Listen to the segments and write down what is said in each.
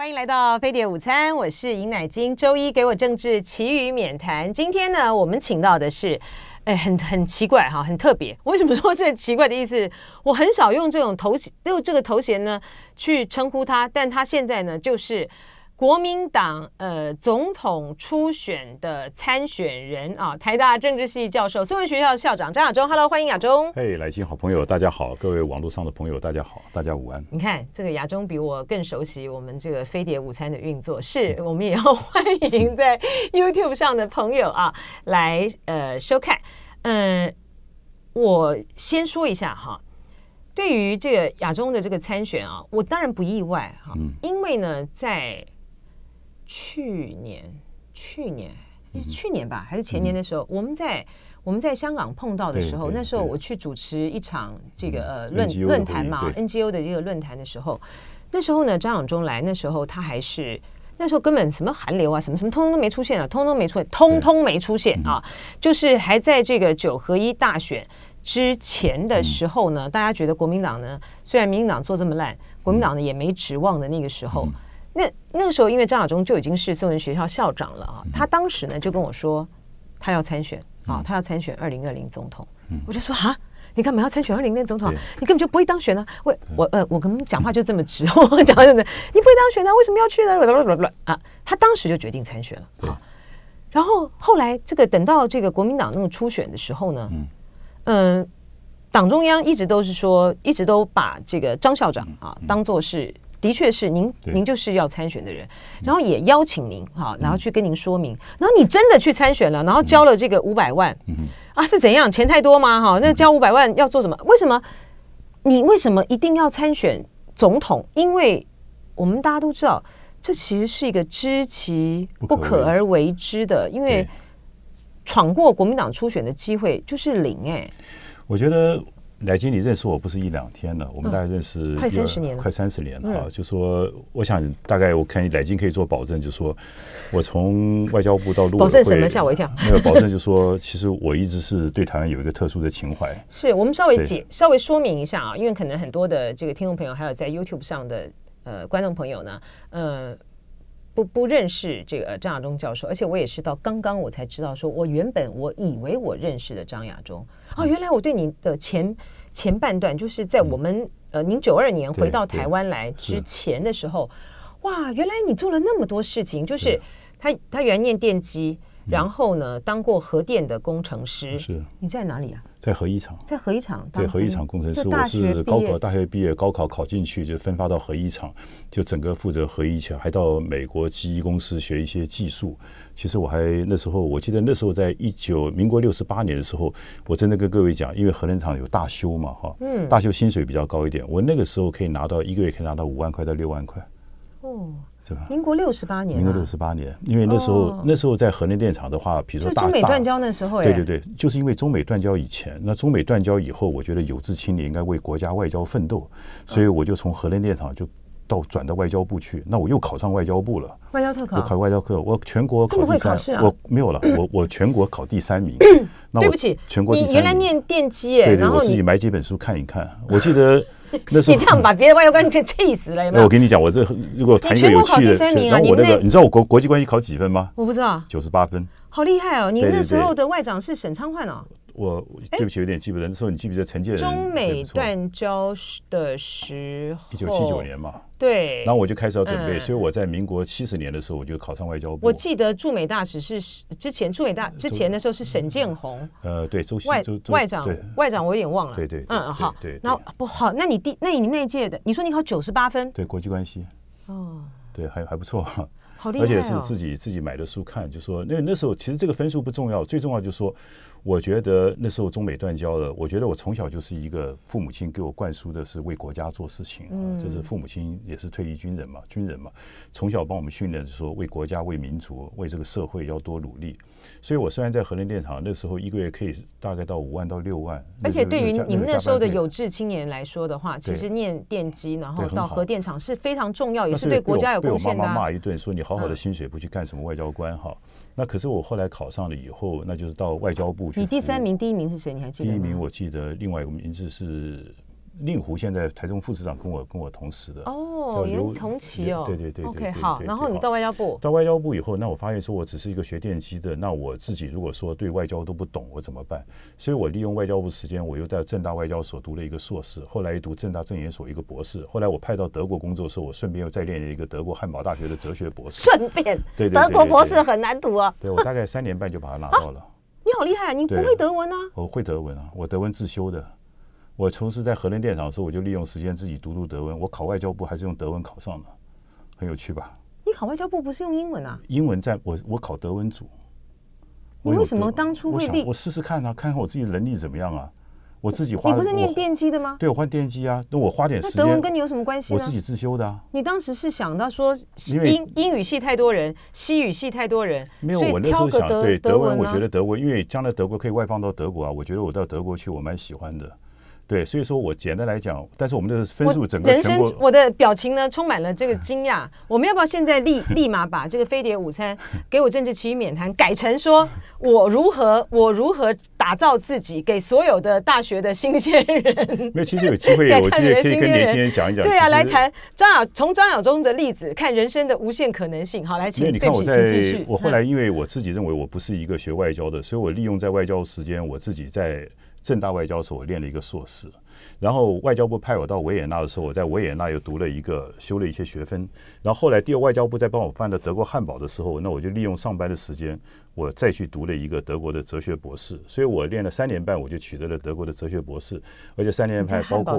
欢迎来到飞碟午餐，我是尹乃菁。周一给我政治奇遇免谈。今天呢，我们请到的是，哎，很很奇怪哈，很特别。为什么说这奇怪的意思？我很少用这种头衔，用这个头衔呢去称呼他，但他现在呢就是。国民党呃，总统初选的参选人啊，台大政治系教授、新闻学校校长张亚中。Hello，欢迎亚中。嘿，来信好朋友，大家好，各位网络上的朋友，大家好，大家午安。你看这个亚中比我更熟悉我们这个飞碟午餐的运作，是我们也要欢迎在 YouTube 上的朋友啊来呃收看。嗯，我先说一下哈，对于这个亚中的这个参选啊，我当然不意外哈，因为呢在去年，去年，去年吧，还是前年的时候，我们在我们在香港碰到的时候，那时候我去主持一场这个呃论论坛嘛，NGO 的这个论坛的时候，那时候呢，张永忠来，那时候他还是那时候根本什么寒流啊，什么什么通通都没出现啊，通通没出现，通通没出现啊，就是还在这个九合一大选之前的时候呢，大家觉得国民党呢，虽然民进党做这么烂，国民党呢也没指望的那个时候。那那个时候，因为张亚忠就已经是宋文学校校长了啊，他当时呢就跟我说，他要参选啊，他要参选二零二零总统。我就说啊，你干嘛要参选二零二零总统？你根本就不会当选呢。我我呃，我跟人讲话就这么直，我讲真的，你不会当选呢？为什么要去呢？啊，他当时就决定参选了啊。然后后来这个等到这个国民党那么初选的时候呢，嗯，党中央一直都是说，一直都把这个张校长啊当做是。的确是您，您就是要参选的人，然后也邀请您哈，然后去跟您说明，然后你真的去参选了，然后交了这个五百万，啊，是怎样？钱太多吗？哈，那交五百万要做什么？为什么你为什么一定要参选总统？因为我们大家都知道，这其实是一个知其不可而为之的，因为闯过国民党初选的机会就是零哎。我觉得。乃金，你认识我不是一两天了，我们大概认识快三十年了。快三十年了啊，就说我想大概我看乃金可以做保证，就说我从外交部到陆保证什么吓我一跳，没有保证，就说其实我一直是对台湾有一个特殊的情怀。是我们稍微解稍微说明一下啊，因为可能很多的这个听众朋友还有在 YouTube 上的呃观众朋友呢，嗯。不不认识这个张亚中教授，而且我也是到刚刚我才知道，说我原本我以为我认识的张亚中哦，原来我对你的前前半段就是在我们呃您九二年回到台湾来之前的时候，哇，原来你做了那么多事情，就是他他原来念电机。然后呢，当过核电的工程师。是。你在哪里啊？在核一厂。在核一厂。对核一厂工程师，我是高考大学毕业，高考考进去就分发到核一厂，就整个负责核一厂，还到美国 GE 公司学一些技术。其实我还那时候，我记得那时候在一九民国六十八年的时候，我真的跟各位讲，因为核能厂有大修嘛，哈，嗯，大修薪水比较高一点，我那个时候可以拿到一个月可以拿到五万块到六万块。哦。是吧？民国六十八年，民国六十八年，因为那时候那时候在核能电厂的话，比如说中美断交那时候，对对对，就是因为中美断交以前，那中美断交以后，我觉得有志青年应该为国家外交奋斗，所以我就从核能电厂就到转到外交部去，那我又考上外交部了，外交特考，考外交课，我全国考第三，考啊？我没有了，我我全国考第三名，那对不起，全国你原来念电机，对对，我自己买几本书看一看，我记得。你这样把别的外交官你气死了，有有？那我跟你讲，我这如果谈有趣的，那我那个，你知道我国国际关系考几分吗？我不知道，九十八分，好厉害哦！您那时候的外长是沈昌焕哦。我对不起，有点记不得。那时候你记不记得陈建人？中美断交的时候，一九七九年嘛。对。然后我就开始要准备，所以我在民国七十年的时候，我就考上外交部。我记得驻美大使是之前驻美大之前的时候是沈建宏。呃，对，外外长，外长我有点忘了。对对，嗯，好。对。然后不好，那你第那你那届的，你说你考九十八分，对，国际关系。哦。对，还还不错。好厉害而且是自己自己买的书看，就说那那时候其实这个分数不重要，最重要就是说。我觉得那时候中美断交了。我觉得我从小就是一个父母亲给我灌输的是为国家做事情啊，就是父母亲也是退役军人嘛，军人嘛，从小帮我们训练，说为国家、为民族、为这个社会要多努力。所以，我虽然在核能电厂那时候一个月可以大概到五万到六万，而且对于你们那时候的有志青年来说的话，其实念电机然后到核电厂是非常重要，也是对国家有贡献的。妈骂一顿说你好好的薪水不去干什么外交官哈。那可是我后来考上了以后，那就是到外交部去。你第三名，第一名是谁？你还记得吗？第一名我记得另外一个名字是。令狐现在台中副市长，跟我跟我同时的哦，刘同期哦，对对对，OK 好。然后你到外交部，到外交部以后，那我发现说我只是一个学电机的，那我自己如果说对外交都不懂，我怎么办？所以我利用外交部时间，我又在正大外交所读了一个硕士，后来读正大政研所一个博士，后来我派到德国工作的时候，我顺便又再练了一个德国汉堡大学的哲学博士。顺便对德国博士很难读啊，对我大概三年半就把它拿到了。你好厉害啊，你不会德文啊？我会德文啊，我德文自修的。我从事在核能电厂的时候，我就利用时间自己读读德文。我考外交部还是用德文考上的，很有趣吧？你考外交部不是用英文啊？英文在我我考德文组。你为什么当初未定？我试试看啊，看看我自己能力怎么样啊。我自己花。你不是念电机的吗？对，我换电机啊。那我花点时间。那德文跟你有什么关系我自己自修的。啊。你当时是想到说，英英语系太多人，西语系太多人，没有。我那时候想，对德文，我觉得德国，因为将来德国可以外放到德国啊。我觉得我到德国去，我蛮喜欢的。对，所以说我简单来讲，但是我们的分数整个人生，我的表情呢充满了这个惊讶。我们要不要现在立立马把这个飞碟午餐给我政治其余免谈，改成说我如何我如何打造自己，给所有的大学的新鲜人？没有其实有机会，我觉得可以跟年轻人讲一讲。对啊，来谈张晓，从张晓忠的例子看人生的无限可能性。好，来请。你为你看我在，我后来因为我自己认为我不是一个学外交的，所以我利用在外交时间，我自己在。正大外交所练了一个硕士，然后外交部派我到维也纳的时候，我在维也纳又读了一个，修了一些学分。然后后来第二外交部再帮我办到德国汉堡的时候，那我就利用上班的时间，我再去读了一个德国的哲学博士。所以我练了三年半，我就取得了德国的哲学博士。而且三年半包括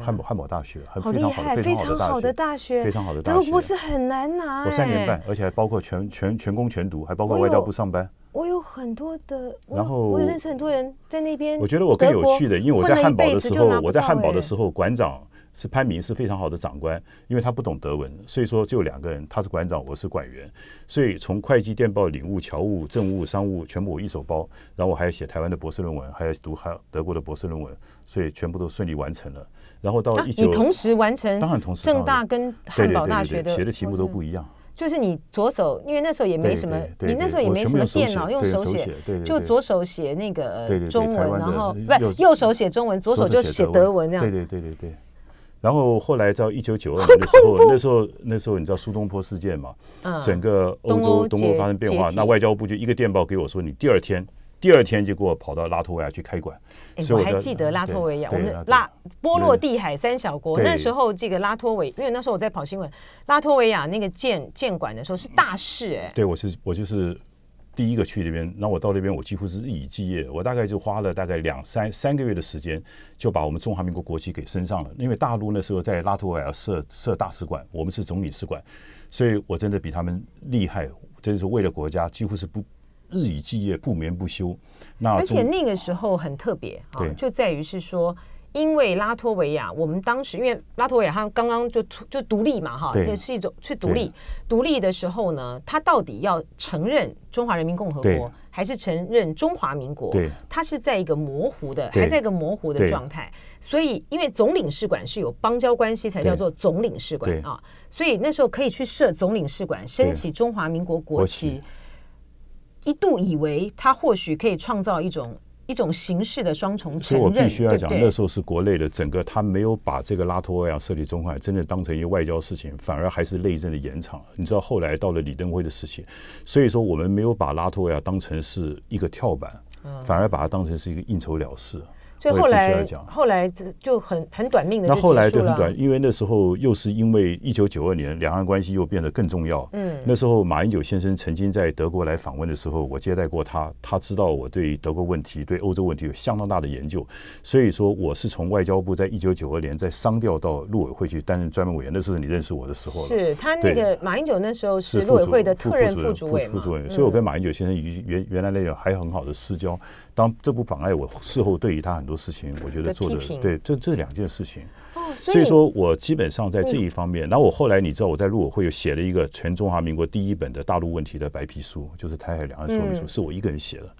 汉堡汉堡大学，非常好的非常好的大学，非常好的大学。德国博士很难拿。我三年半，而且还包括全全全攻全读，还包括外交部上班。我有很多的，然后我认识很多人在那边。我觉得我更有趣的，因为我在汉堡的时候，我在汉堡的时候，馆长是潘明，是非常好的长官，因为他不懂德文，所以说就两个人，他是馆长，我是馆员，所以从会计、电报、领务、侨务、政务、商务，全部我一手包。然后我还要写台湾的博士论文，还要读哈德国的博士论文，所以全部都顺利完成了。然后到一九，你同时完成，当然同时正大跟汉堡大学的写的题目都不一样。就是你左手，因为那时候也没什么，你那时候也没什么电脑，用手写，就左手写那个中文，然后不，是右手写中文，左手就写德文那样。对对对对对。然后后来到一九九二的时候，那时候那时候你知道苏东坡事件嘛？整个欧洲东欧发生变化，那外交部就一个电报给我说，你第二天。第二天就给我跑到拉脱维亚去开馆，我还记得拉脱维亚，我们拉波罗的海三小国那时候，这个拉脱维因为那时候我在跑新闻，拉脱维亚那个建建馆的时候是大事哎，对我是，我就是第一个去那边，那我到那边我几乎是日以继夜，我大概就花了大概两三三个月的时间，就把我们中华民国国旗给升上了，因为大陆那时候在拉脱维亚设设大使馆，我们是总领事馆，所以我真的比他们厉害，真是为了国家几乎是不。日以继夜，不眠不休。那而且那个时候很特别，啊，就在于是说，因为拉脱维亚，我们当时因为拉脱维亚，它刚刚就就独立嘛，哈，那是一种是独立。独立的时候呢，它到底要承认中华人民共和国，还是承认中华民国？对，它是在一个模糊的，还在一个模糊的状态。所以，因为总领事馆是有邦交关系才叫做总领事馆啊。所以那时候可以去设总领事馆，升起中华民国国旗。一度以为他或许可以创造一种一种形式的双重承认。所以，我必须要讲，那时候是国内的整个他没有把这个拉脱维亚设立中海，真的当成一个外交事情，反而还是内政的延长。你知道后来到了李登辉的事情，所以说我们没有把拉脱维亚当成是一个跳板，反而把它当成是一个应酬了事。所以后来，后来就就很很短命的那后来就很短，因为那时候又是因为一九九二年两岸关系又变得更重要。嗯，那时候马英九先生曾经在德国来访问的时候，我接待过他。他知道我对德国问题、对欧洲问题有相当大的研究，所以说我是从外交部在一九九二年在商调到陆委会去担任专门委员。那时候你认识我的时候，是他那个马英九那时候是陆委会的特任副主委，副主任。所以，我跟马英九先生原原来那个还很好的私交。当这不妨碍我事后对于他很多。事情我觉得做的对，这这是两件事情，所以说我基本上在这一方面。然后我后来你知道我在陆委会有写了一个全中华民国第一本的大陆问题的白皮书，就是《台海两岸说明书》，是我一个人写的。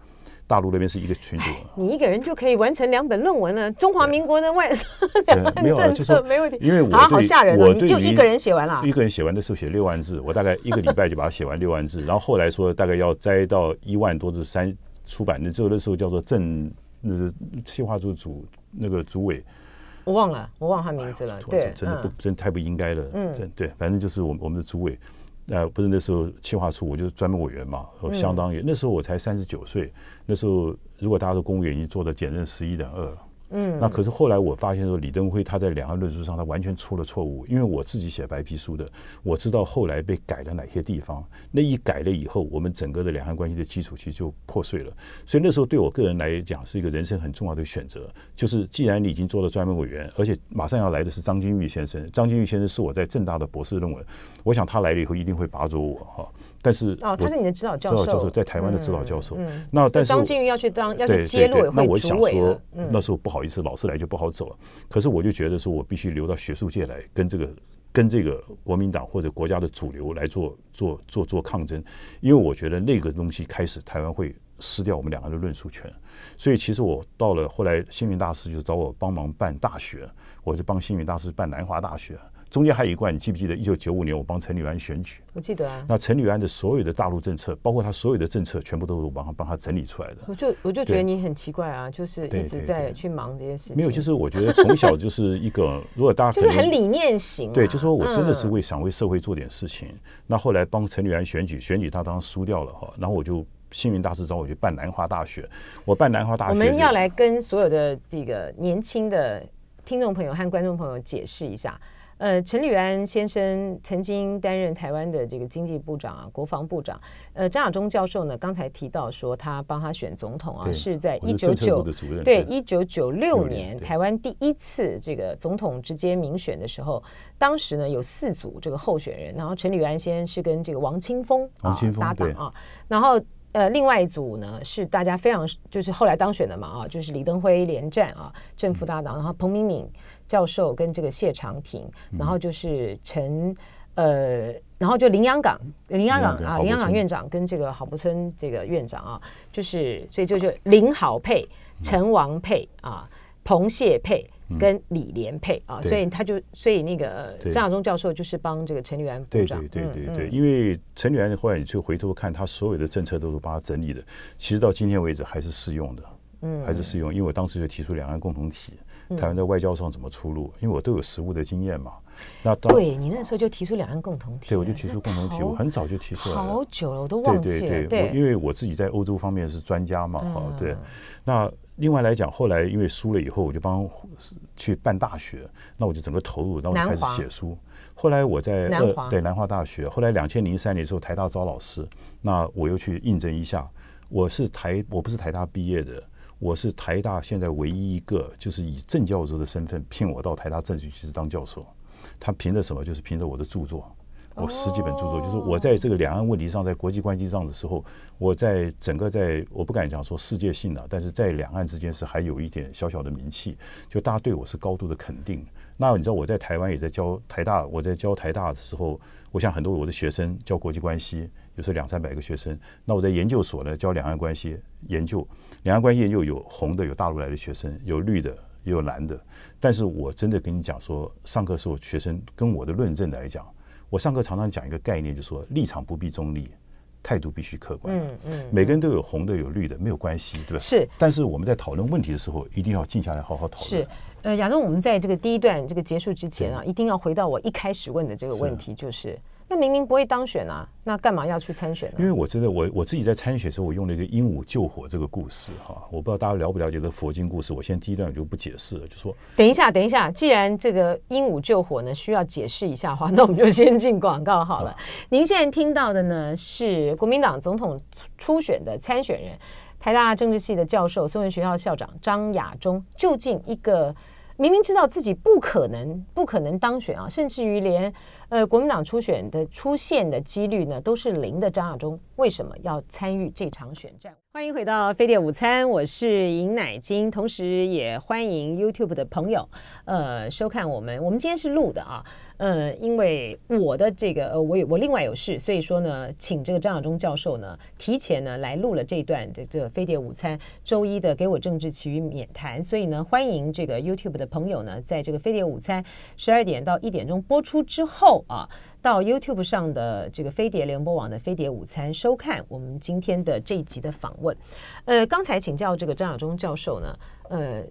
大陆那边是一个群组，你一个人就可以完成两本论文了。中华民国的外 政策没问题，因为我好吓人，我就一个人写完了。一个人写完的时候写六万字，我大概一个礼拜就把它写完六万字。然后后来说大概要摘到一万多字三出版的，就那时候叫做正那是企划组组那个组委，我忘了，我忘他名字了。对，真的不，真太不应该了。嗯，真对，反正就是我们我们的组委，呃，不是那时候企划处，我就是专门委员嘛，相当于那时候我才三十九岁，那时候如果大家都公务员已经做到减任十一二了。嗯，那可是后来我发现说，李登辉他在两岸论述上，他完全出了错误。因为我自己写白皮书的，我知道后来被改了哪些地方。那一改了以后，我们整个的两岸关系的基础其实就破碎了。所以那时候对我个人来讲，是一个人生很重要的选择。就是既然你已经做了专门委员，而且马上要来的是张金玉先生，张金玉先生是我在正大的博士论文，我想他来了以后一定会拔走我哈。但是哦，他是你的指导教授。指导教授在台湾的指导教授。那但是张静玉要去当要去接，那我想说那时候不好意思，老师来就不好走了。可是我就觉得说我必须留到学术界来跟这个跟这个国民党或者国家的主流来做做做做抗争，因为我觉得那个东西开始台湾会失掉我们两个人的论述权。所以其实我到了后来，星云大师就找我帮忙办大学，我就帮星云大师办南华大学。中间还有一段，你记不记得？一九九五年，我帮陈履安选举，我记得啊。那陈履安的所有的大陆政策，包括他所有的政策，全部都是我帮他帮他整理出来的。我就我就觉得你很奇怪啊，就是一直在去忙这些事情。没有，就是我觉得从小就是一个，如果大家 就是很理念型，对，就是说我真的是想为社会做点事情。那后来帮陈履安选举，选举他当时输掉了哈，然后我就幸运大师找我去办南华大学，我办南华大学。我们要来跟所有的这个年轻的听众朋友和观众朋友解释一下。呃，陈履安先生曾经担任台湾的这个经济部长啊，国防部长。呃，张亚中教授呢，刚才提到说他帮他选总统啊，是在一九九对一九九六年台湾第一次这个总统直接民选的时候，当时呢有四组这个候选人，然后陈履安先生是跟这个王清峰王清峰搭档啊，然后呃另外一组呢是大家非常就是后来当选的嘛啊，就是李登辉连战啊，正副搭档，然后彭明敏。教授跟这个谢长廷，然后就是陈呃，然后就林阳港，林阳港啊，林阳港院长跟这个郝柏村这个院长啊，就是所以就是林郝配，陈王配啊，彭谢配跟李连佩啊，所以他就所以那个张亚中教授就是帮这个陈履安对对对对对，因为陈履安的话，你去回头看他所有的政策都是帮他整理的，其实到今天为止还是适用的，嗯，还是适用，因为我当时就提出两岸共同体。台湾在外交上怎么出路？因为我都有实务的经验嘛。那到对你那时候就提出两岸共同体。对，我就提出共同体，我很早就提出来。好久了，我都忘记了。对对对，因为我自己在欧洲方面是专家嘛。嗯。对。那另外来讲，后来因为输了以后，我就帮去办大学，那我就整个投入，然后开始写书。后来我在南对南华大学，后来两千零三年的时候，台大招老师，那我又去应征一下。我是台我不是台大毕业的。我是台大现在唯一一个，就是以正教授的身份聘我到台大政治系去当教授。他凭着什么？就是凭着我的著作，我十几本著作，就是我在这个两岸问题上，在国际关系上的时候，我在整个在我不敢讲说世界性的，但是在两岸之间是还有一点小小的名气，就大家对我是高度的肯定。那你知道我在台湾也在教台大，我在教台大的时候。我想很多我的学生教国际关系，有时候两三百个学生。那我在研究所呢教两岸关系研究，两岸关系研究有红的有大陆来的学生，有绿的也有蓝的。但是我真的跟你讲说，上课时候学生跟我的论证来讲，我上课常常讲一个概念，就是说立场不必中立。态度必须客观，嗯嗯，每个人都有红的有绿的，没有关系，对吧？是，但是我们在讨论问题的时候，一定要静下来，好好讨论。是，呃，亚中，我们在这个第一段这个结束之前啊，一定要回到我一开始问的这个问题，就是。明明不会当选啊，那干嘛要去参选呢？因为我觉得我我自己在参选的时候，我用了一个鹦鹉救火这个故事哈，我不知道大家了不了解这佛经故事。我先第一段我就不解释了，就说等一下，等一下，既然这个鹦鹉救火呢需要解释一下的话，那我们就先进广告好了。您现在听到的呢是国民党总统初选的参选人，台大政治系的教授、新闻学校校长张雅忠，究竟一个明明知道自己不可能、不可能当选啊，甚至于连。呃，国民党初选的出现的几率呢都是零的。张亚中为什么要参与这场选战？欢迎回到飞碟午餐，我是尹乃金，同时也欢迎 YouTube 的朋友，呃，收看我们。我们今天是录的啊，呃，因为我的这个，呃，我有我另外有事，所以说呢，请这个张亚中教授呢提前呢来录了这段这个飞碟午餐周一的给我政治奇遇免谈。所以呢，欢迎这个 YouTube 的朋友呢，在这个飞碟午餐十二点到一点钟播出之后。啊，到 YouTube 上的这个飞碟联播网的飞碟午餐收看我们今天的这一集的访问。呃，刚才请教这个张晓忠教授呢，呃，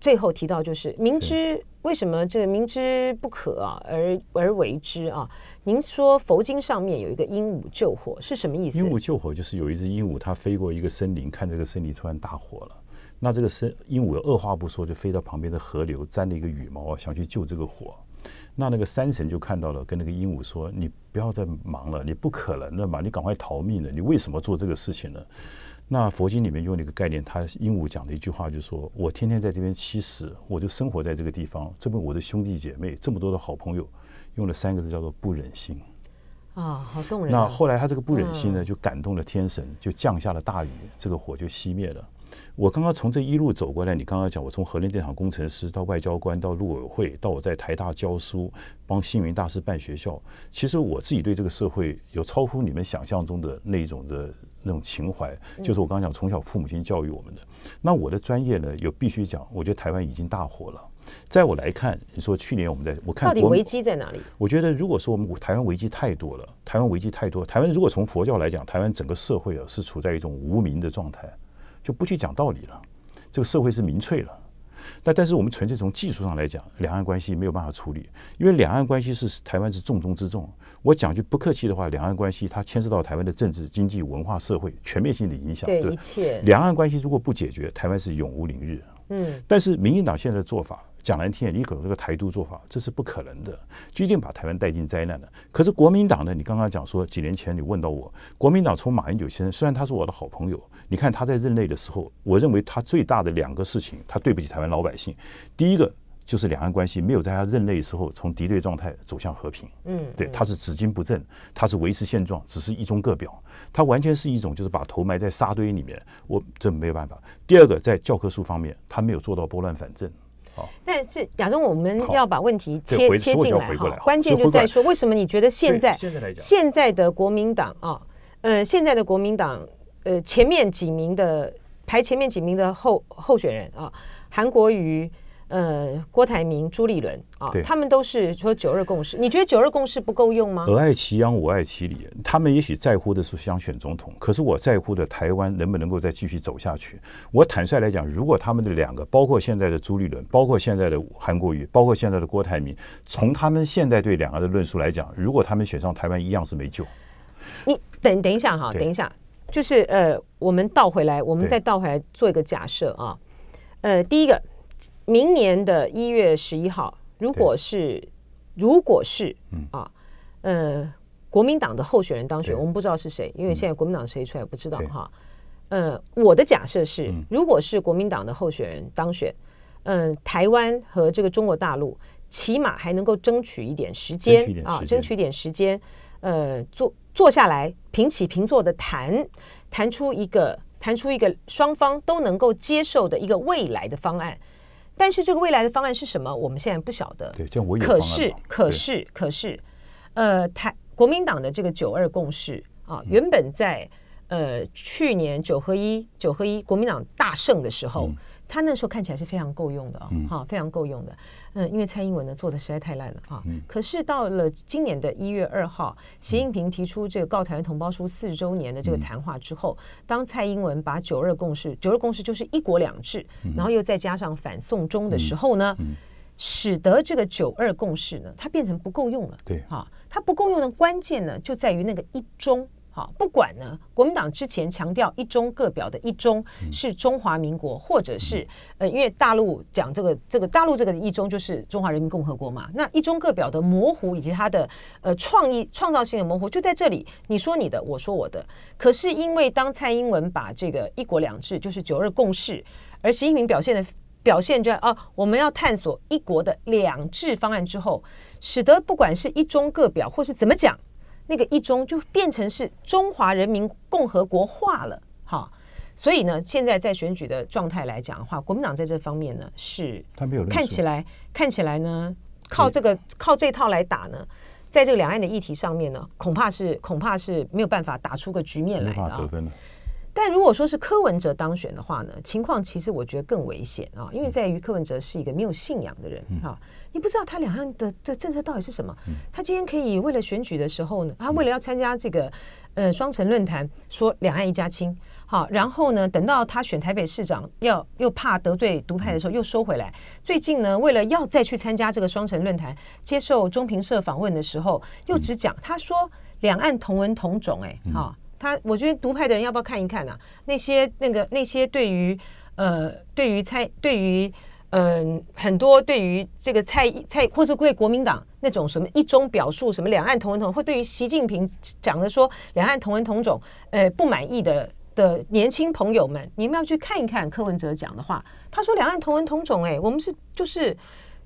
最后提到就是明知为什么这个明知不可而而为之啊？您说佛经上面有一个鹦鹉救火是什么意思？鹦鹉救火就是有一只鹦鹉，它飞过一个森林，看这个森林突然大火了，那这个森鹦鹉二话不说就飞到旁边的河流，粘了一个羽毛想去救这个火。那那个山神就看到了，跟那个鹦鹉说：“你不要再忙了，你不可能的嘛，你赶快逃命了。你为什么做这个事情呢？”那佛经里面用了一个概念，他鹦鹉讲的一句话就是：“说我天天在这边，吃屎，我就生活在这个地方，这边我的兄弟姐妹这么多的好朋友，用了三个字叫做不忍心。”啊，好动人。那后来他这个不忍心呢，就感动了天神，就降下了大雨，这个火就熄灭了。我刚刚从这一路走过来，你刚刚讲我从核电电厂工程师到外交官到路委会到我在台大教书帮星云大师办学校，其实我自己对这个社会有超乎你们想象中的那种的那种情怀，就是我刚刚讲从小父母亲教育我们的。那我的专业呢，有必须讲，我觉得台湾已经大火了。在我来看，你说去年我们在我看到底危机在哪里？我觉得如果说我们台湾危机太多了，台湾危机太多，台湾如果从佛教来讲，台湾整个社会啊是处在一种无名的状态。就不去讲道理了，这个社会是民粹了。那但是我们纯粹从技术上来讲，两岸关系没有办法处理，因为两岸关系是台湾是重中之重。我讲句不客气的话，两岸关系它牵涉到台湾的政治、经济、文化、社会全面性的影响，对一切。两岸关系如果不解决，台湾是永无宁日。嗯，但是民进党现在的做法。讲难听，点，你搞这个台独做法，这是不可能的，一定把台湾带进灾难的。可是国民党呢？你刚刚讲说，几年前你问到我，国民党从马英九先生，虽然他是我的好朋友，你看他在任内的时候，我认为他最大的两个事情，他对不起台湾老百姓。第一个就是两岸关系没有在他任内的时候从敌对状态走向和平，嗯，对，他是只精不振，他是维持现状，只是一中各表，他完全是一种就是把头埋在沙堆里面。我这没有办法。第二个在教科书方面，他没有做到拨乱反正。但是亚中，我们要把问题切切进来，哈，关键就在说，为什么你觉得现在现在的国民党啊，呃，现在的国民党呃，前面几名的排前面几名的候候选人啊，韩国瑜。呃，郭台铭、朱立伦啊，他们都是说九二共识。你觉得九二共识不够用吗？我爱其洋，我爱其里。他们也许在乎的是想选总统，可是我在乎的台湾能不能够再继续走下去。我坦率来讲，如果他们的两个，包括现在的朱立伦，包括现在的韩国瑜，包括现在的郭台铭，从他们现在对两个的论述来讲，如果他们选上台湾，一样是没救。你等等一下哈，等一下，就是呃，我们倒回来，我们再倒回来做一个假设啊，呃，第一个。明年的一月十一号，如果是如果是啊，呃，国民党的候选人当选，我们不知道是谁，因为现在国民党谁出来不知道哈。呃，我的假设是，如果是国民党的候选人当选，嗯，台湾和这个中国大陆起码还能够争取一点时间啊，争取一点时间，呃，坐坐下来平起平坐的谈，谈出一个谈出一个双方都能够接受的一个未来的方案。但是这个未来的方案是什么？我们现在不晓得。对，我可是，可是，可是，呃，台国民党的这个九二共识啊，原本在呃去年九合一、九合一国民党大胜的时候。他那时候看起来是非常够用的啊，哈，非常够用的。嗯，因为蔡英文呢做的实在太烂了啊。可是到了今年的一月二号，习近平提出这个告台湾同胞书四十周年的这个谈话之后，当蔡英文把九二共识、九二共识就是一国两制，然后又再加上反送中的时候呢，使得这个九二共识呢，它变成不够用了。对啊，它不够用的关键呢，就在于那个一中。好，不管呢，国民党之前强调一中各表的一中是中华民国，或者是呃，因为大陆讲这个这个大陆这个一中就是中华人民共和国嘛。那一中各表的模糊以及它的呃创意创造性的模糊就在这里，你说你的，我说我的。可是因为当蔡英文把这个一国两制就是九二共识，而习近平表现的表现就来哦，我们要探索一国的两制方案之后，使得不管是一中各表或是怎么讲。那个一中就变成是中华人民共和国化了，哈。所以呢，现在在选举的状态来讲的话，国民党在这方面呢是，他没有看起来看起来呢靠这个靠这套来打呢，在这个两岸的议题上面呢，恐怕是恐怕是没有办法打出个局面来的。但如果说是柯文哲当选的话呢，情况其实我觉得更危险啊，因为在于柯文哲是一个没有信仰的人啊。你不知道他两岸的的政策到底是什么？他今天可以为了选举的时候呢，他为了要参加这个呃双城论坛，说两岸一家亲，好，然后呢，等到他选台北市长，要又怕得罪独派的时候，又收回来。最近呢，为了要再去参加这个双城论坛，接受中评社访问的时候，又只讲他说两岸同文同种，哎，好，他我觉得独派的人要不要看一看呢？那些那个那些对于呃对于参对于。嗯，很多对于这个蔡蔡或是为国民党那种什么一中表述，什么两岸同文同或对于习近平讲的说两岸同文同种，呃，不满意的的年轻朋友们，你们要去看一看柯文哲讲的话，他说两岸同文同种，哎，我们是就是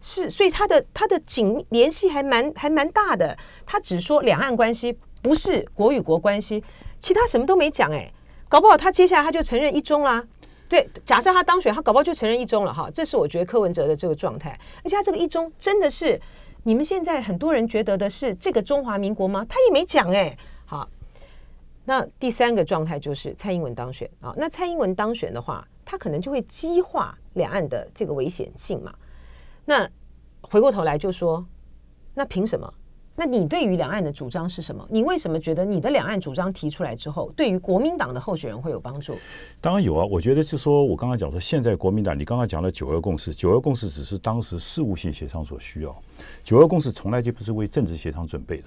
是，所以他的他的紧联系还蛮还蛮大的。他只说两岸关系不是国与国关系，其他什么都没讲，哎，搞不好他接下来他就承认一中啦。对，假设他当选，他搞不好就承认一中了哈。这是我觉得柯文哲的这个状态，而且他这个一中真的是你们现在很多人觉得的是这个中华民国吗？他也没讲哎。好，那第三个状态就是蔡英文当选啊。那蔡英文当选的话，他可能就会激化两岸的这个危险性嘛。那回过头来就说，那凭什么？那你对于两岸的主张是什么？你为什么觉得你的两岸主张提出来之后，对于国民党的候选人会有帮助？当然有啊，我觉得是说，我刚刚讲说，现在国民党，你刚刚讲的九二共识，九二共识只是当时事务性协商所需要，九二共识从来就不是为政治协商准备的。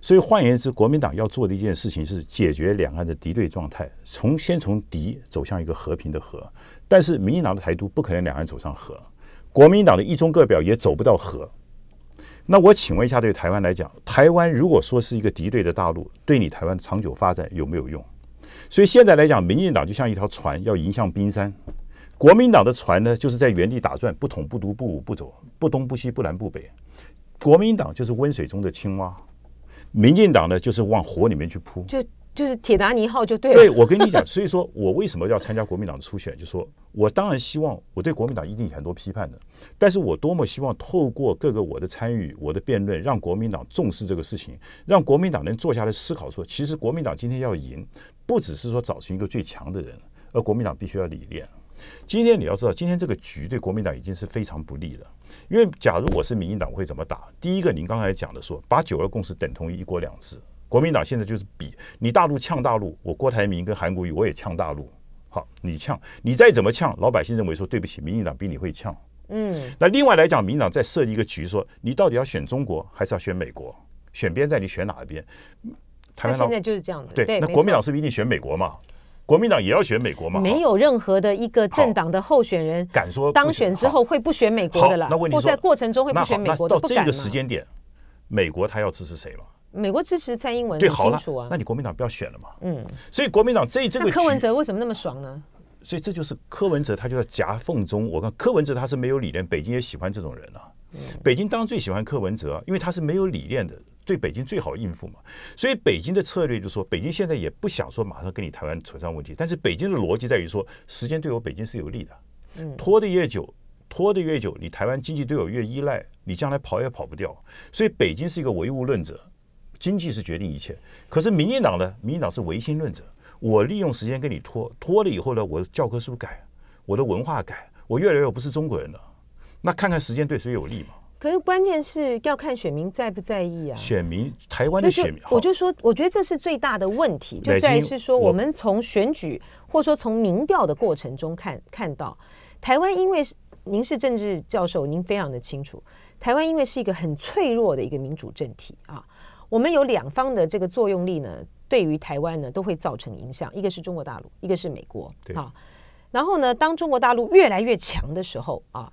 所以换言之，国民党要做的一件事情是解决两岸的敌对状态，从先从敌走向一个和平的和。但是，民进党的台独不可能两岸走上和，国民党的一中各表也走不到和。那我请问一下，对台湾来讲，台湾如果说是一个敌对的大陆，对你台湾长久发展有没有用？所以现在来讲，民进党就像一条船要迎向冰山，国民党的船呢就是在原地打转，不统不独不武不走不东不西不南不北，国民党就是温水中的青蛙，民进党呢就是往火里面去扑。就是铁达尼号就对，对我跟你讲，所以说我为什么要参加国民党的初选？就说，我当然希望我对国民党一定有很多批判的，但是我多么希望透过各个我的参与、我的辩论，让国民党重视这个事情，让国民党能坐下来思考说，其实国民党今天要赢，不只是说找出一个最强的人，而国民党必须要理念。今天你要知道，今天这个局对国民党已经是非常不利了。因为假如我是民进党，我会怎么打？第一个，您刚才讲的说，把九二共识等同于一国两制。国民党现在就是比你大陆呛大陆，我郭台铭跟韩国瑜我也呛大陆。好，你呛，你再怎么呛，老百姓认为说对不起，民进党比你会呛。嗯，那另外来讲，民党再设一个局，说你到底要选中国还是要选美国？选边在你选哪一边？台湾现在就是这样子。对，那国民党是不是一定选美国嘛？国民党也要选美国嘛？没有任何的一个政党的候选人敢说当选之后会不选美国的了。那问题是在过程中会不选美国？那到这个时间点，美国他要支持谁了？美国支持蔡英文对，好了。那你国民党不要选了嘛。嗯，所以国民党这这个柯文哲为什么那么爽呢？所以这就是柯文哲，他就在夹缝中。我看柯文哲他是没有理念，北京也喜欢这种人啊。嗯，北京当然最喜欢柯文哲，因为他是没有理念的，对北京最好应付嘛。所以北京的策略就是说，北京现在也不想说马上跟你台湾扯上问题，但是北京的逻辑在于说，时间对我北京是有利的。嗯，拖得越久，拖得越久，你台湾经济对我越依赖，你将来跑也跑不掉。所以北京是一个唯物论者。经济是决定一切，可是民进党呢？民进党是唯心论者。我利用时间跟你拖，拖了以后呢，我的教科书改，我的文化改，我越来越不是中国人了。那看看时间对谁有利嘛？可是关键是要看选民在不在意啊。选民，台湾的选民，我就说，我觉得这是最大的问题，就在于是说，我们从选举或者说从民调的过程中看看到，台湾因为您是政治教授，您非常的清楚，台湾因为是一个很脆弱的一个民主政体啊。我们有两方的这个作用力呢，对于台湾呢都会造成影响。一个是中国大陆，一个是美国，啊。然后呢，当中国大陆越来越强的时候啊，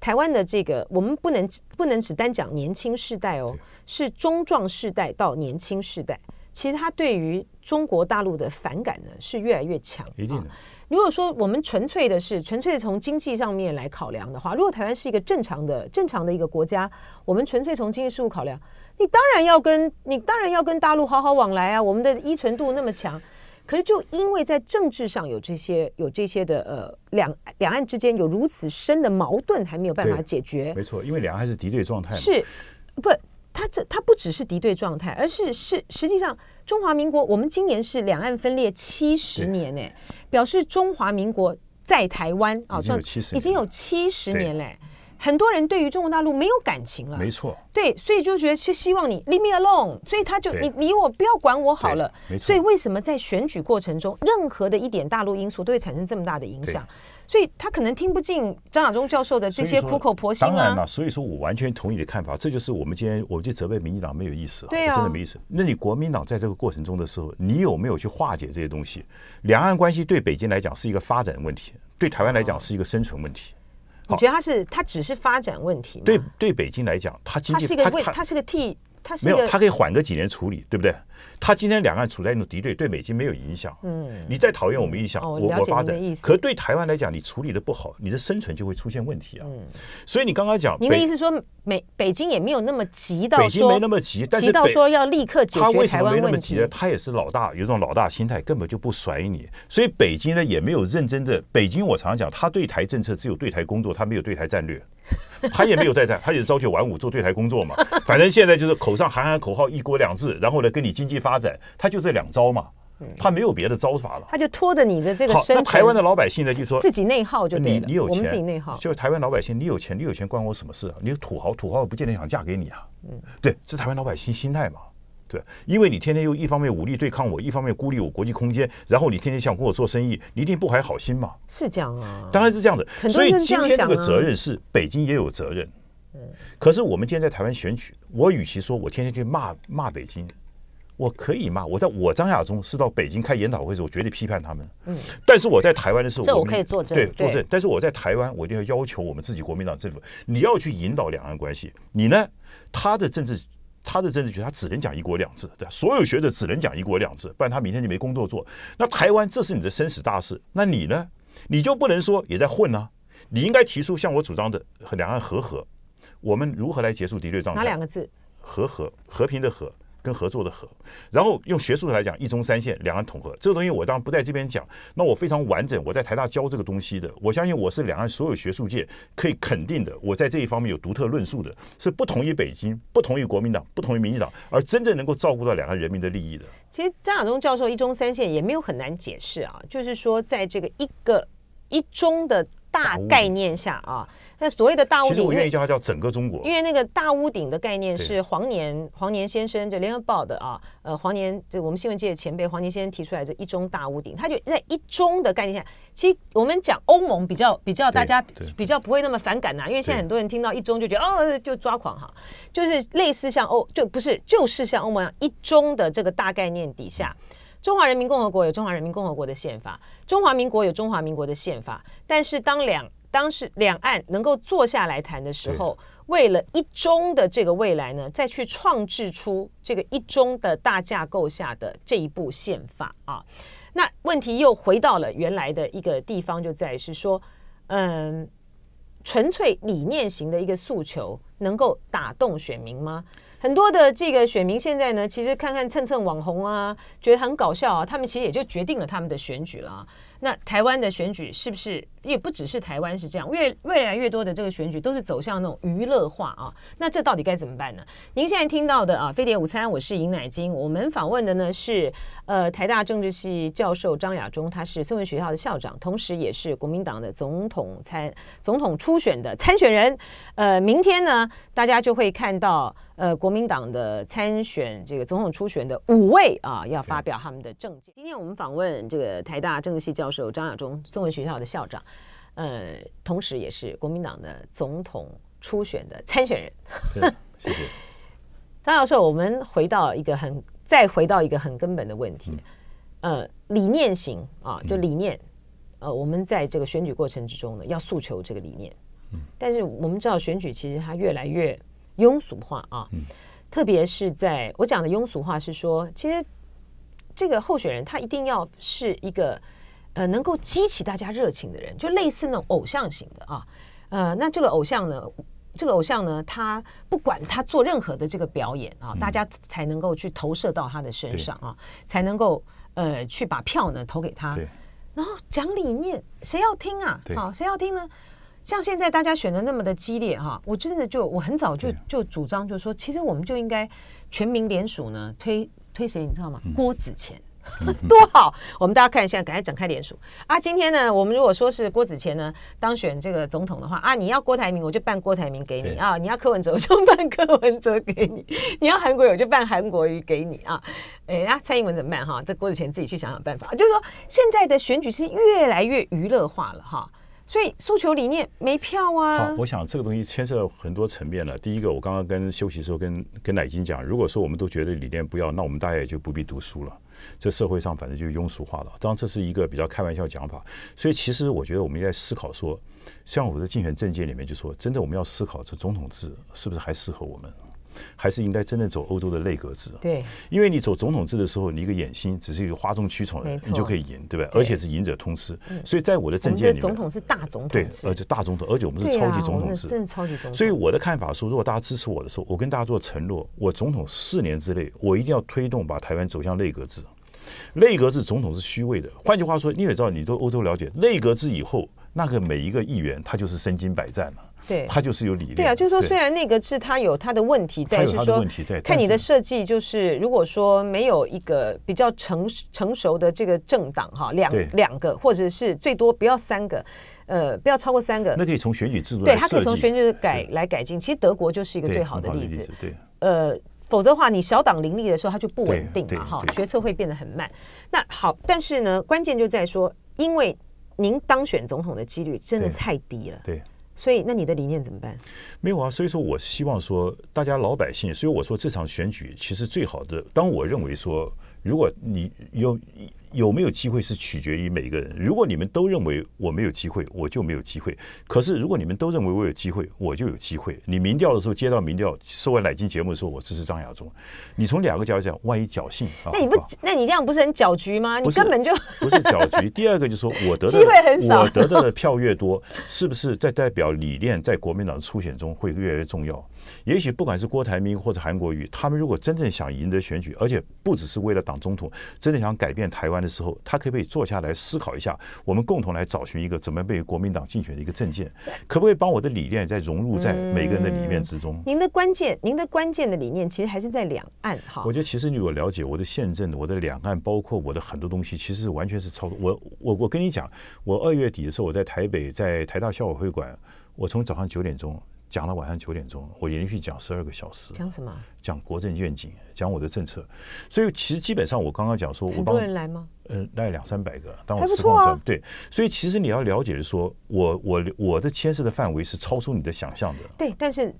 台湾的这个我们不能不能只单讲年轻世代哦，是中壮世代到年轻世代，其实他对于中国大陆的反感呢是越来越强。一定的。如果说我们纯粹的是纯粹从经济上面来考量的话，如果台湾是一个正常的正常的一个国家，我们纯粹从经济事务考量。你当然要跟，你当然要跟大陆好好往来啊！我们的依存度那么强，可是就因为在政治上有这些、有这些的呃，两两岸之间有如此深的矛盾，还没有办法解决。没错，因为两岸是敌对状态。是不？它这它不只是敌对状态，而是是实际上中华民国，我们今年是两岸分裂七十年呢，表示中华民国在台湾啊，已经有七十年嘞。很多人对于中国大陆没有感情了，没错，对，所以就觉得是希望你 leave me alone，所以他就你你我不要管我好了，没错。所以为什么在选举过程中，任何的一点大陆因素都会产生这么大的影响？所以他可能听不进张亚中教授的这些苦口婆心啊。当然了，所以说，我完全同意你的看法。这就是我们今天，我就责备民进党没有意思，啊，对，真的没意思。那你国民党在这个过程中的时候，你有没有去化解这些东西？两岸关系对北京来讲是一个发展问题，对台湾来讲是一个生存问题。你觉得他是他只是发展问题吗？对对，北京来讲，他经济他他是个替他没有，他可以缓个几年处理，对不对？他今天两岸处在一种敌对，对北京没有影响。嗯，你再讨厌我们，影响我国发展。可对台湾来讲，你处理的不好，你的生存就会出现问题啊。嗯，所以你刚刚讲，您的意思说，美北京也没有那么急到，北京没那么急，但急到说要立刻解决台湾问题。他也是老大，有种老大心态，根本就不甩你。所以北京呢，也没有认真的。北京我常常讲，他对台政策只有对台工作，他没有对台战略，他也没有在战，他也是朝九晚五做对台工作嘛。反正现在就是口上喊喊口号“一国两制”，然后呢，跟你经。经济发展，他就这两招嘛，他没有别的招法了。他就拖着你的这个身那台湾的老百姓呢？就说自己内耗就你，你有钱，我们自己内耗。就台湾老百姓，你有钱，你有钱关我什么事啊？你土豪，土豪不见得想嫁给你啊。嗯，对，是台湾老百姓心态嘛。对，因为你天天又一方面武力对抗我，一方面孤立我国际空间，然后你天天想跟我做生意，你一定不怀好心嘛。是这样啊，当然是这样子。所以今天这个责任是北京也有责任。嗯，可是我们今天在台湾选举，我与其说我天天去骂骂北京。我可以骂。我在我张亚中是到北京开研讨会的时，候，我绝对批判他们。嗯，但是我在台湾的时候，这我可以作证。对，作证。但是我在台湾，我就要要求我们自己国民党政府，你要去引导两岸关系。你呢？他的政治，他的政治局，他只能讲一国两制。对所有学者只能讲一国两制，不然他明天就没工作做。那台湾这是你的生死大事。那你呢？你就不能说也在混呢？你应该提出像我主张的两岸和和，我们如何来结束敌对状态？哪两个字？和和，和平的和。跟合作的合，然后用学术来讲，一中三线两岸统合这个东西，我当然不在这边讲。那我非常完整，我在台大教这个东西的，我相信我是两岸所有学术界可以肯定的，我在这一方面有独特论述的，是不同于北京、不同于国民党、不同于民进党，而真正能够照顾到两岸人民的利益的。其实张亚中教授一中三线也没有很难解释啊，就是说在这个一个一中的大概念下啊。但所谓的“大屋顶”，其实我愿意叫它叫整个中国，因为那个“大屋顶”的概念是黄年黄年先生，就 Leonard 啊，呃，黄年，就我们新闻界的前辈黄年先生提出来这一中大屋顶，他就在一中的概念下。其实我们讲欧盟比较比较大家比较不会那么反感呐，因为现在很多人听到一中就觉得哦就抓狂哈，就是类似像欧就不是就是像欧盟一中的这个大概念底下，中华人民共和国有中华人民共和国的宪法，中华民国有中华民国的宪法，但是当两当时两岸能够坐下来谈的时候，为了一中的这个未来呢，再去创制出这个一中的大架构下的这一步宪法啊，那问题又回到了原来的一个地方，就在于是说，嗯，纯粹理念型的一个诉求能够打动选民吗？很多的这个选民现在呢，其实看看蹭蹭网红啊，觉得很搞笑啊，他们其实也就决定了他们的选举了。那台湾的选举是不是也不只是台湾是这样？越越来越多的这个选举都是走向那种娱乐化啊！那这到底该怎么办呢？您现在听到的啊，非典午餐，我是尹乃金。我们访问的呢是呃台大政治系教授张亚忠，他是新闻学校的校长，同时也是国民党的总统参总统初选的参选人。呃，明天呢，大家就会看到。呃，国民党的参选这个总统初选的五位啊，要发表他们的政见。今天我们访问这个台大政治系教授张亚中，宋文学校的校长，呃，同时也是国民党的总统初选的参选人。谢谢 张教授。我们回到一个很，再回到一个很根本的问题，呃，理念型啊，就理念，呃，我们在这个选举过程之中呢，要诉求这个理念。嗯，但是我们知道选举其实它越来越。庸俗化啊，特别是在我讲的庸俗化是说，其实这个候选人他一定要是一个呃能够激起大家热情的人，就类似那种偶像型的啊。呃，那这个偶像呢，这个偶像呢，他不管他做任何的这个表演啊，大家才能够去投射到他的身上啊，才能够呃去把票呢投给他。然后讲理念，谁要听啊？好，谁要听呢？像现在大家选的那么的激烈哈，我真的就我很早就就主张，就是说，其实我们就应该全民联署呢，推推谁你知道吗？郭子乾，多好！我们大家看一下，赶快展开联署啊！今天呢，我们如果说是郭子乾呢当选这个总统的话啊，你要郭台铭，我就办郭台铭给你啊；你要柯文哲，我就办柯文哲给你；你要韩国瑜，我就办韩国瑜给你啊。哎，那蔡英文怎么办？哈，这郭子乾自己去想想办法。就是说，现在的选举是越来越娱乐化了哈。所以诉求理念没票啊！好，我想这个东西牵涉到很多层面了。第一个，我刚刚跟休息时候跟跟乃金讲，如果说我们都觉得理念不要，那我们大家也就不必读书了。这社会上反正就庸俗化了。当然这是一个比较开玩笑讲法。所以其实我觉得我们应该思考说，像我普在竞选政见里面就说，真的我们要思考这总统制是不是还适合我们。还是应该真的走欧洲的内阁制，对，因为你走总统制的时候，你一个野心只是一个哗众取宠，你就可以赢，对不对？而且是赢者通吃，所以在我的政见里面，总统是大总统，对，而且大总统，而且我们是超级总统制，真的超级总统。所以我的看法是，如果大家支持我的时候，我跟大家做承诺，我总统四年之内，我一定要推动把台湾走向内阁制。内阁制总统是虚位的，换句话说，你也知道，你对欧洲了解，内阁制以后，那个每一个议员他就是身经百战了。他就是有理念，对啊，就是说，虽然那个是他有他的问题在，是有的问题在。看你的设计，就是如果说没有一个比较成成熟的这个政党，哈，两两个或者是最多不要三个，呃，不要超过三个。那可以从选举制度，对，他可以从选举改来改进。其实德国就是一个最好的例子，对。呃，否则的话，你小党林立的时候，它就不稳定嘛，哈，决策会变得很慢。那好，但是呢，关键就在说，因为您当选总统的几率真的太低了，对。所以，那你的理念怎么办？没有啊，所以说，我希望说，大家老百姓，所以我说这场选举其实最好的，当我认为说，如果你有有没有机会是取决于每一个人。如果你们都认为我没有机会，我就没有机会；可是如果你们都认为我有机会，我就有机会。你民调的时候接到民调，收完奶金节目的时候，我支持张亚中。你从两个角度讲，万一侥幸，那你不，那你这样不是很搅局吗？你根本就 不是搅局。第二个就是说我得机会很少，我得到的票越多，是不是在代表理念在国民党的初选中会越来越重要？也许不管是郭台铭或者韩国瑜，他们如果真正想赢得选举，而且不只是为了党总统，真的想改变台湾的时候，他可不可以坐下来思考一下，我们共同来找寻一个怎么被国民党竞选的一个政见，可不可以把我的理念再融入在每个人的理念之中？您的关键，您的关键的理念其实还是在两岸哈。我觉得其实你有了解，我的宪政，我的两岸，包括我的很多东西，其实完全是超。我我我跟你讲，我二月底的时候，我在台北，在台大校委会馆。我从早上九点钟讲到晚上九点钟，我连续讲十二个小时。讲什么？讲国政愿景，讲我的政策。所以其实基本上，我刚刚讲说，我帮人来吗？嗯，来两三百个。我不错啊。对，所以其实你要了解，说我我我的牵涉的范围是超出你的想象的。对，但是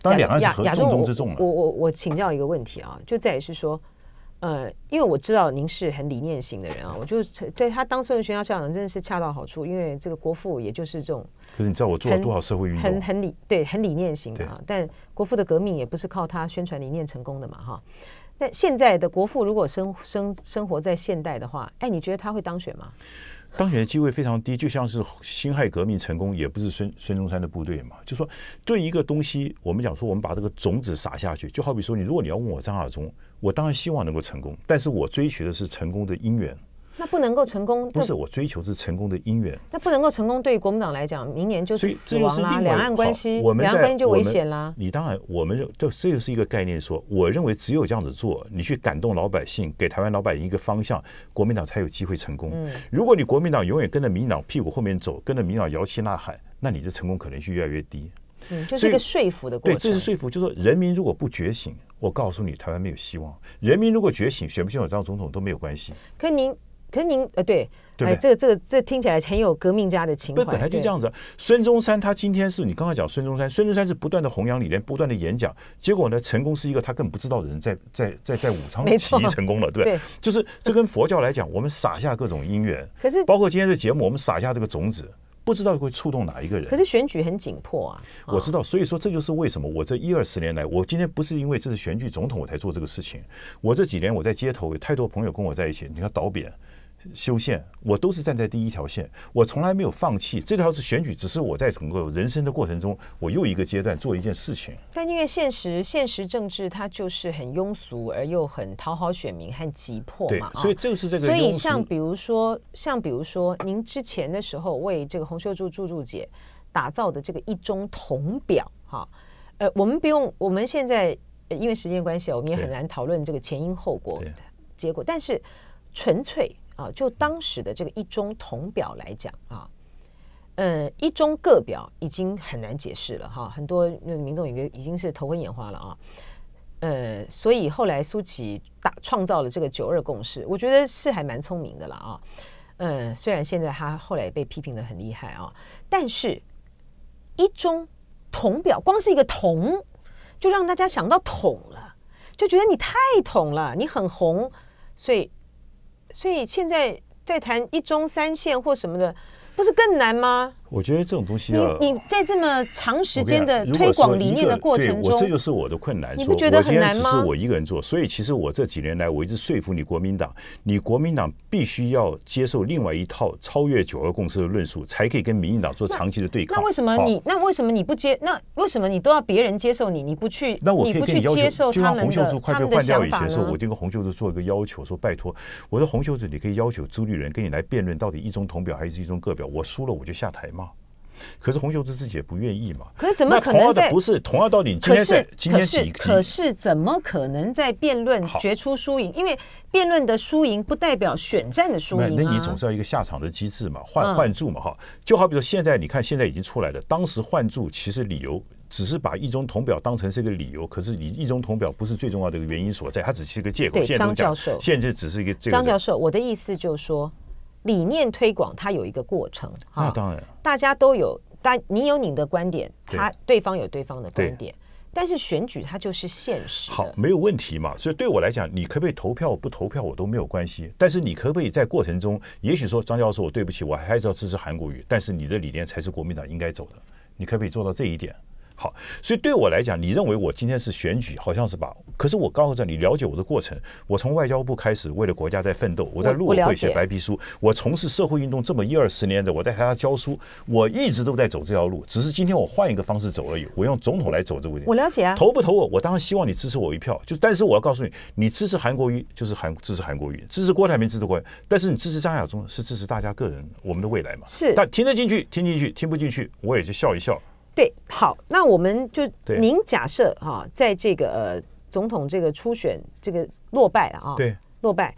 当然两岸是很重中之重了。我我我请教一个问题啊，就在于是说。呃，因为我知道您是很理念型的人啊，我就对他当初的学校校长真的是恰到好处。因为这个国父也就是这种，可是你知道我做了多少社会运动，很很理对，很理念型的啊。但国父的革命也不是靠他宣传理念成功的嘛，哈。那现在的国父如果生生生活在现代的话，哎，你觉得他会当选吗？当选的机会非常低，就像是辛亥革命成功也不是孙孙中山的部队嘛。就说对一个东西，我们讲说，我们把这个种子撒下去，就好比说，你如果你要问我张爱中，我当然希望能够成功，但是我追求的是成功的因缘。那不能够成功？不是，我追求是成功的因缘。那不能够成功，对国民党来讲，明年就是死亡啦。两岸关系，两岸关系就危险啦。你当然，我们认这，这就是一个概念。说，我认为只有这样子做，你去感动老百姓，给台湾老百姓一个方向，国民党才有机会成功。嗯，如果你国民党永远跟着民党屁股后面走，跟着民党摇旗呐喊，那你的成功可能性越来越低。嗯，就是一个说服的过程。对，这是说服。就说人民如果不觉醒，我告诉你，台湾没有希望。人民如果觉醒，选不选我当总统都没有关系。可您，可您，呃，对，对这个，这个，这听起来很有革命家的情怀。本来就这样子。孙中山他今天是你刚刚讲孙中山，孙中山是不断的弘扬理念，不断的演讲，结果呢，成功是一个他根本不知道的人在在在在武昌起义成功了，对对。就是这跟佛教来讲，我们撒下各种因缘。可是，包括今天的节目，我们撒下这个种子。不知道会触动哪一个人。可是选举很紧迫啊！我知道，所以说这就是为什么我这一二十年来，我今天不是因为这是选举总统我才做这个事情。我这几年我在街头有太多朋友跟我在一起，你看导扁。修宪，我都是站在第一条线，我从来没有放弃。这条是选举，只是我在整个人生的过程中，我又一个阶段做一件事情。但因为现实，现实政治它就是很庸俗而又很讨好选民和急迫嘛，所以就是这个。所以像比如说，像比如说，您之前的时候为这个洪秀柱柱柱姐打造的这个一中同表，哈，呃，我们不用，我们现在因为时间关系啊，我们也很难讨论这个前因后果、结果，但是纯粹。啊，就当时的这个一中铜表来讲啊，呃，一中个表已经很难解释了哈，很多民众已经已经是头昏眼花了啊。呃，所以后来苏琪打创造了这个九二共识，我觉得是还蛮聪明的了啊。呃，虽然现在他后来被批评的很厉害啊，但是一中铜表光是一个铜，就让大家想到桶了，就觉得你太桶了，你很红，所以。所以现在在谈一中三线或什么的，不是更难吗？我觉得这种东西，你你在这么长时间的推广理念的过程中，我这就是我的困难。你不觉得很难吗？今只是我一个人做，所以其实我这几年来，我一直说服你国民党，你国民党必须要接受另外一套超越九二共识的论述，才可以跟民进党做长期的对抗。那为什么你？那为什么你不接？那为什么你都要别人接受你？你不去？那我可以去要求。就洪秀柱快被换掉以前的时候，我就跟洪秀柱做一个要求，说拜托，我说洪秀柱，你可以要求朱立人跟你来辩论，到底一中同表还是一中各表？我输了我就下台嘛。可是洪秀芝自己也不愿意嘛。可是怎么可能在不是同样道理？今天在今天是，可是怎么可能在辩论决出输赢？因为辩论的输赢不代表选战的输赢啊。那你总是要一个下场的机制嘛，换换注嘛哈。就好比说，现在你看，现在已经出来了。当时换注其实理由只是把一中同表当成是一个理由，可是你一中同表不是最重要的一个原因所在，它只是一个借口。张教授，现在只是一个。张教授，我的意思就是说。理念推广它有一个过程，那当然，大家都有，但你有你的观点，他对方有对方的观点，但是选举它就是现实。好，没有问题嘛。所以对我来讲，你可不可以投票不投票我都没有关系。但是你可不可以在过程中，也许说张教授，我对不起，我还是要支持韩国语，但是你的理念才是国民党应该走的，你可不可以做到这一点？好，所以对我来讲，你认为我今天是选举，好像是吧？可是我告诉着你，了解我的过程，我从外交部开始为了国家在奋斗，我在委会写白皮书，我从事社会运动这么一二十年的，我在台下教书，我一直都在走这条路，只是今天我换一个方式走而已。我用总统来走这问题，我了解啊。投不投我？我当然希望你支持我一票。就但是我要告诉你，你支持韩国瑜就是韩支持韩国瑜，支持郭台铭支持郭，但是你支持张亚中是支持大家个人我们的未来嘛？是。但听得进去，听进去，听不进去，我也就笑一笑。对，好，那我们就您假设哈，在这个总统这个初选这个落败了啊，对，落败，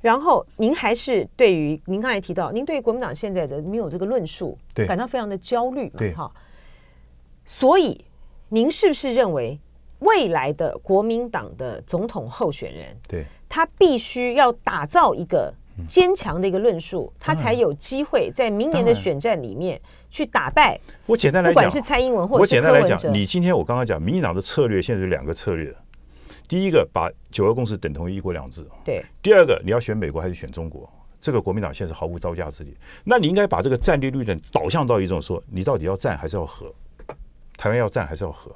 然后您还是对于您刚才提到，您对于国民党现在的没有这个论述，对，感到非常的焦虑嘛，对，哈，所以您是不是认为未来的国民党的总统候选人，对，他必须要打造一个坚强的一个论述，他才有机会在明年的选战里面。去打败我简单来讲，不管是蔡英文或你今天我刚刚讲民进党的策略，现在有两个策略：第一个把九二共识等同于一国两制；对，第二个你要选美国还是选中国？这个国民党现在毫无招架之力。那你应该把这个战力率的导向到一种说，你到底要战还是要和？台湾要战还是要和？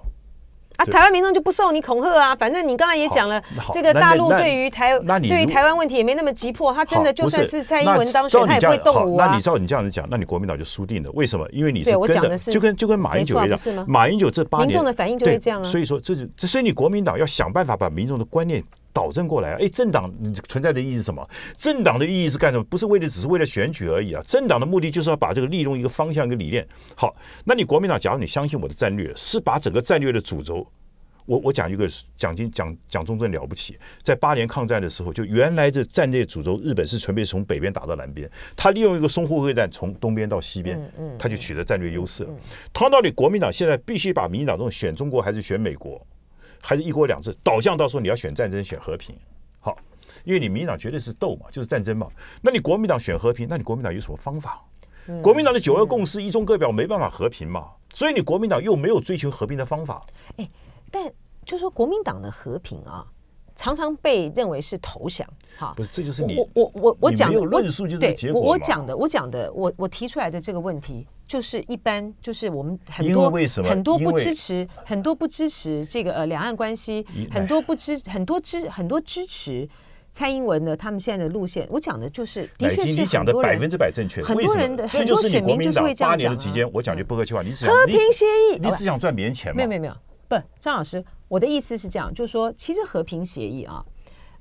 啊，台湾民众就不受你恐吓啊！反正你刚才也讲了，这个大陆对于台对于台湾问题也没那么急迫。他真的就算是蔡英文当选，他也会动武啊。那你照你这样子讲，那你国民党就输定了。为什么？因为你是跟的，就跟就跟马英九一样。马英九这八年，民众的反应就会这样啊。所以说，这就，所以你国民党要想办法把民众的观念。导正过来啊！哎，政党存在的意义是什么？政党的意义是干什么？不是为了，只是为了选举而已啊！政党的目的就是要把这个利用一个方向一个理念。好，那你国民党，假如你相信我的战略，是把整个战略的主轴，我我讲一个，讲经讲蒋中正了不起，在八年抗战的时候，就原来的战略主轴，日本是准备从北边打到南边，他利用一个淞沪会战，从东边到西边，他就取得战略优势。同道理，国民党现在必须把民进党中选中国还是选美国？还是一国两制导向，到时候你要选战争选和平，好，因为你民党绝对是斗嘛，就是战争嘛。那你国民党选和平，那你国民党有什么方法？国民党的九二共识一中各表没办法和平嘛，所以你国民党又没有追求和平的方法。哎，但就说国民党的和平啊。常常被认为是投降，哈，不是，这就是你我我我讲的论述就是结果我讲的我讲的我我提出来的这个问题就是一般就是我们很多很多不支持很多不支持这个呃两岸关系很多不支很多支很多支持蔡英文的他们现在的路线。我讲的就是的确，是天讲的百分之百正确。很多人的就是选民就八年的期间，我讲句不客气话，你和平协议，你只想赚别人钱吗？没有没有没有，不，张老师。我的意思是这样，就是说，其实和平协议啊，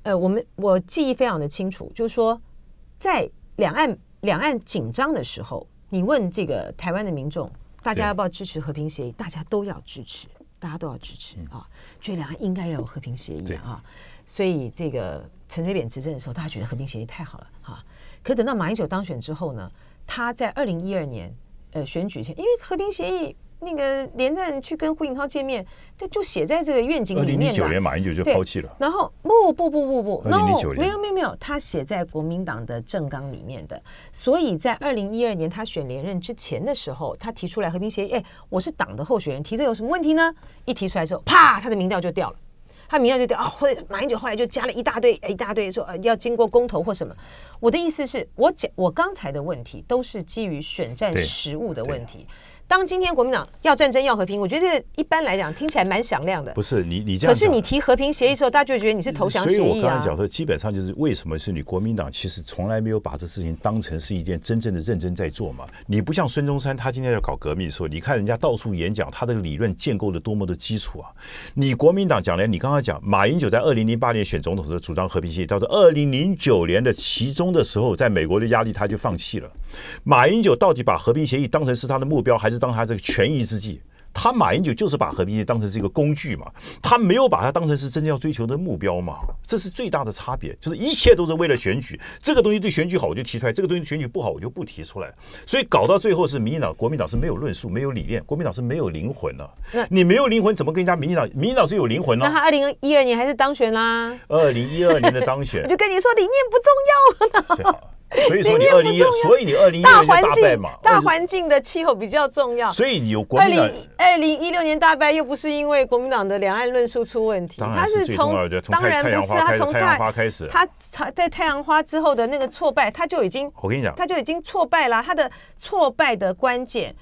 呃，我们我记忆非常的清楚，就是说，在两岸两岸紧张的时候，你问这个台湾的民众，大家要不要支持和平协议？大家都要支持，大家都要支持啊！所以两岸应该要有和平协议啊！所以这个陈水扁执政的时候，大家觉得和平协议太好了哈。可等到马英九当选之后呢，他在二零一二年呃选举前，因为和平协议。那个连战去跟胡锦涛见面，这就写在这个愿景里面的。零九年，马英九就抛弃了。然后，不不不不不，二零没有没有没有，他写在国民党的政纲里面的。所以在二零一二年他选连任之前的时候，他提出来和平协议，哎，我是党的候选人，提这有什么问题呢？一提出来之后，啪，他的民调就掉了，他民调就掉啊。或马英九后来就加了一大堆，一大堆说要经过公投或什么。我的意思是，我讲我刚才的问题都是基于选战实务的问题。当今天国民党要战争要和平，我觉得一般来讲听起来蛮响亮的。不是你你这样，可是你提和平协议时候，大家就觉得你是投降。所以我刚才讲说，基本上就是为什么是你国民党，其实从来没有把这事情当成是一件真正的认真在做嘛。你不像孙中山，他今天要搞革命的时候，你看人家到处演讲，他的理论建构的多么的基础啊。你国民党讲来，你刚刚讲，马英九在二零零八年选总统时主张和平协议，到是二零零九年的其中的时候，在美国的压力他就放弃了。马英九到底把和平协议当成是他的目标，还是？当他这个权宜之计，他马英九就是把和平协议当成是一个工具嘛，他没有把它当成是真正要追求的目标嘛，这是最大的差别，就是一切都是为了选举，这个东西对选举好我就提出来，这个东西选举不好我就不提出来，所以搞到最后是民进党、国民党是没有论述、没有理念，国民党是没有灵魂啊。你没有灵魂怎么跟人家民进党？民进党是有灵魂呢。那他二零一二年还是当选啦。二零一二年的当选。我就跟你说，理念不重要。所以说，二零一，所以你二零一六年大败嘛，大环境的气候比较重要。所以有二零二零一六年大败，又不是因为国民党的两岸论述出问题。他是从，当然不是，他从太阳花开始。在太阳花之后的那个挫败，他就已经，我跟你讲，就已经挫败了。他的挫败的关键。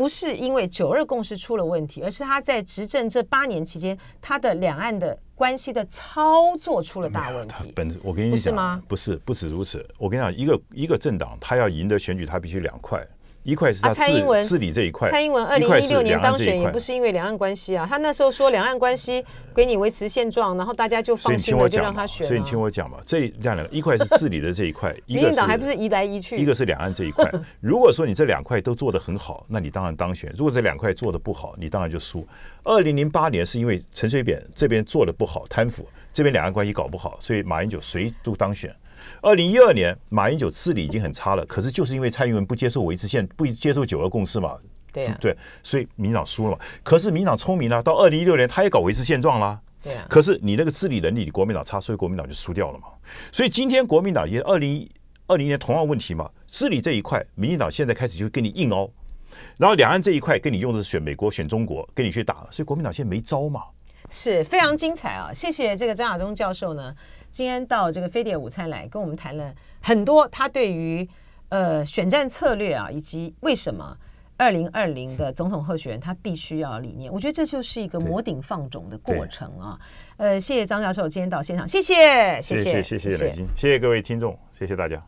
不是因为九二共识出了问题，而是他在执政这八年期间，他的两岸的关系的操作出了大问题。本我跟你讲，不是，不是，不止如此。我跟你讲，一个一个政党，他要赢得选举，他必须两块。一块是啊，蔡英文治理这一块。蔡英文二零一六年当选也不是因为两岸关系啊，他那时候说两岸关系给你维持现状，然后大家就放心，我就让他选。所以你听我讲嘛，这两两一块是治理的这一块，一个民进党还不是移来移去，一个是两岸这一块。如果说你这两块都做得很好，那你当然当选；如果这两块做得不好，你当然就输。二零零八年是因为陈水扁这边做的不好，贪腐，这边两岸关系搞不好，所以马英九谁都当选。二零一二年，马英九治理已经很差了，可是就是因为蔡英文不接受维持现不接受九二共识嘛，对对，所以民党输了嘛。可是民党聪明了，到二零一六年他也搞维持现状啦。对啊。可是你那个治理能力你国民党差，所以国民党就输掉了嘛。所以今天国民党也二零二零年同样问题嘛，治理这一块，民进党现在开始就跟你硬凹。然后两岸这一块跟你用的是选美国选中国跟你去打，所以国民党现在没招嘛。是非常精彩啊！谢谢这个张亚中教授呢。今天到这个飞碟午餐来跟我们谈了很多，他对于呃选战策略啊，以及为什么二零二零的总统候选人他必须要理念，我觉得这就是一个摩顶放种的过程啊。呃，谢谢张教授今天到现场，谢谢谢谢谢谢，谢谢各位听众，谢谢大家。